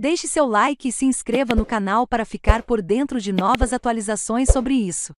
Deixe seu like e se inscreva no canal para ficar por dentro de novas atualizações sobre isso.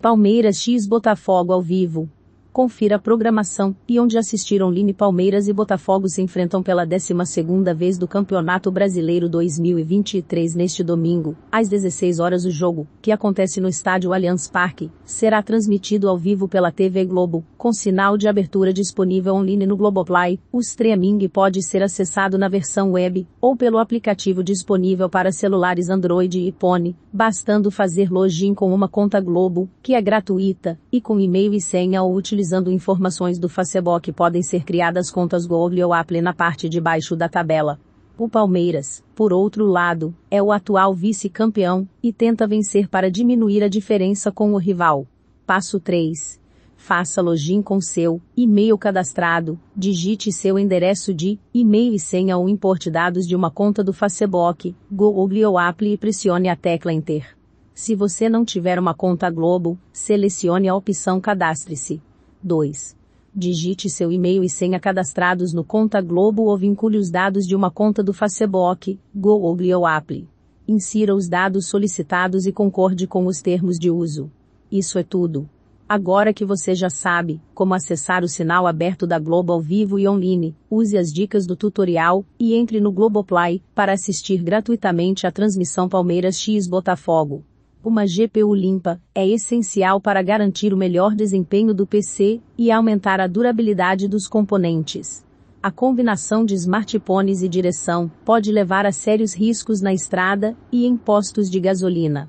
Palmeiras X Botafogo ao vivo confira a programação, e onde assistir online Palmeiras e Botafogo se enfrentam pela 12ª vez do Campeonato Brasileiro 2023 neste domingo, às 16 horas o jogo, que acontece no estádio Allianz Parque, será transmitido ao vivo pela TV Globo, com sinal de abertura disponível online no Globoplay, o streaming pode ser acessado na versão web, ou pelo aplicativo disponível para celulares Android e iPhone, bastando fazer login com uma conta Globo, que é gratuita, e com e-mail e senha ou utilizar utilizando informações do Facebook podem ser criadas contas Google ou Apple na parte de baixo da tabela. O Palmeiras, por outro lado, é o atual vice-campeão e tenta vencer para diminuir a diferença com o rival. Passo 3. Faça login com seu e-mail cadastrado, digite seu endereço de e-mail e senha ou importe dados de uma conta do Facebook, Google ou Apple e pressione a tecla Enter. Se você não tiver uma conta Globo, selecione a opção Cadastre-se. 2. Digite seu e-mail e senha cadastrados no Conta Globo ou vincule os dados de uma conta do Facebook, Google ou Apple. Insira os dados solicitados e concorde com os termos de uso. Isso é tudo. Agora que você já sabe como acessar o sinal aberto da Globo ao vivo e online, use as dicas do tutorial e entre no Globoplay para assistir gratuitamente à transmissão Palmeiras X Botafogo uma GPU limpa é essencial para garantir o melhor desempenho do PC e aumentar a durabilidade dos componentes. A combinação de smartphones e direção pode levar a sérios riscos na estrada e em postos de gasolina.